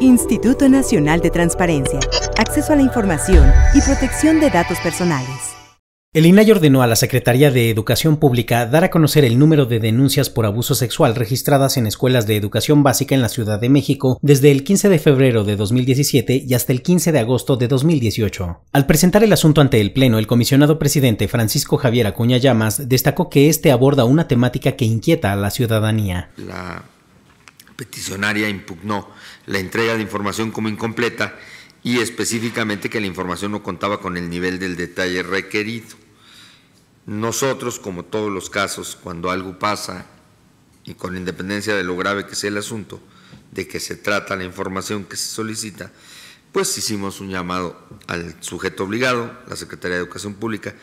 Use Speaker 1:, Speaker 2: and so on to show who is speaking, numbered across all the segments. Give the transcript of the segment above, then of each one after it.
Speaker 1: Instituto Nacional de Transparencia, Acceso a la Información y Protección de Datos Personales. El INAI ordenó a la Secretaría de Educación Pública dar a conocer el número de denuncias por abuso sexual registradas en escuelas de educación básica en la Ciudad de México desde el 15 de febrero de 2017 y hasta el 15 de agosto de 2018. Al presentar el asunto ante el Pleno, el comisionado presidente Francisco Javier Acuña Llamas destacó que este aborda una temática que inquieta a la ciudadanía.
Speaker 2: La peticionaria impugnó la entrega de información como incompleta y específicamente que la información no contaba con el nivel del detalle requerido. Nosotros, como todos los casos, cuando algo pasa, y con independencia de lo grave que sea el asunto, de que se trata la información que se solicita, pues hicimos un llamado al sujeto obligado, la Secretaría de Educación Pública,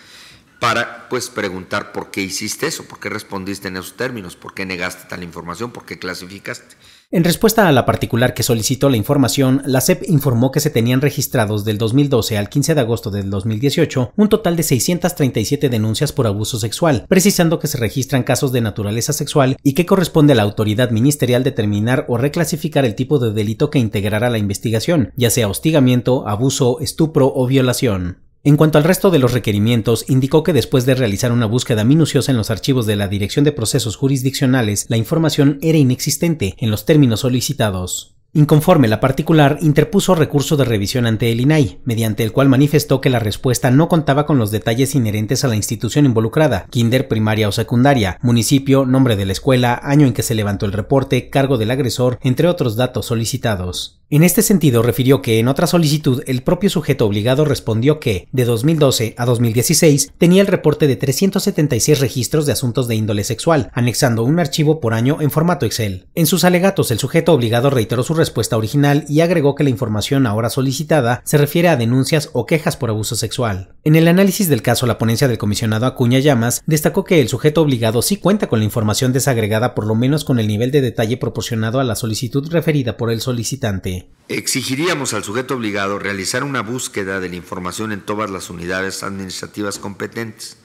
Speaker 2: para pues preguntar por qué hiciste eso, por qué respondiste en esos términos, por qué negaste tal información, por qué clasificaste.
Speaker 1: En respuesta a la particular que solicitó la información, la CEP informó que se tenían registrados del 2012 al 15 de agosto del 2018 un total de 637 denuncias por abuso sexual, precisando que se registran casos de naturaleza sexual y que corresponde a la autoridad ministerial determinar o reclasificar el tipo de delito que integrará la investigación, ya sea hostigamiento, abuso, estupro o violación. En cuanto al resto de los requerimientos, indicó que después de realizar una búsqueda minuciosa en los archivos de la Dirección de Procesos Jurisdiccionales, la información era inexistente en los términos solicitados. Inconforme, la particular interpuso recurso de revisión ante el INAI, mediante el cual manifestó que la respuesta no contaba con los detalles inherentes a la institución involucrada, kinder, primaria o secundaria, municipio, nombre de la escuela, año en que se levantó el reporte, cargo del agresor, entre otros datos solicitados. En este sentido, refirió que en otra solicitud el propio sujeto obligado respondió que, de 2012 a 2016, tenía el reporte de 376 registros de asuntos de índole sexual, anexando un archivo por año en formato Excel. En sus alegatos, el sujeto obligado reiteró su respuesta original y agregó que la información ahora solicitada se refiere a denuncias o quejas por abuso sexual. En el análisis del caso, la ponencia del comisionado Acuña Llamas destacó que el sujeto obligado sí cuenta con la información desagregada por lo menos con el nivel de detalle proporcionado a la solicitud referida por el solicitante.
Speaker 2: Exigiríamos al sujeto obligado realizar una búsqueda de la información en todas las unidades administrativas competentes,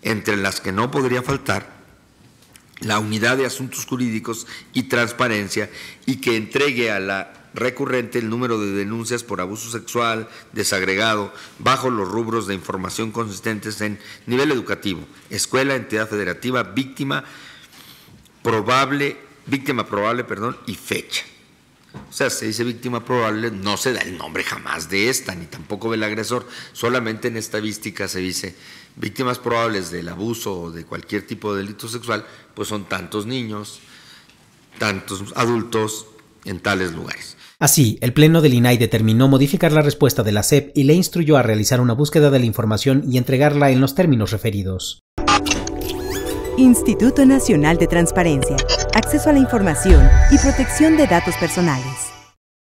Speaker 2: entre las que no podría faltar la unidad de asuntos jurídicos y transparencia y que entregue a la recurrente el número de denuncias por abuso sexual desagregado bajo los rubros de información consistentes en nivel educativo, escuela, entidad federativa, víctima probable, víctima probable, perdón, y fecha. O sea, se dice víctima probable, no se da el nombre jamás de esta, ni tampoco del agresor. Solamente en estadística se dice víctimas probables del abuso o de cualquier tipo de delito sexual, pues son tantos niños, tantos adultos en tales lugares.
Speaker 1: Así, el Pleno del INAI determinó modificar la respuesta de la SEP y le instruyó a realizar una búsqueda de la información y entregarla en los términos referidos. Instituto Nacional de Transparencia acceso a la información y protección de datos
Speaker 2: personales.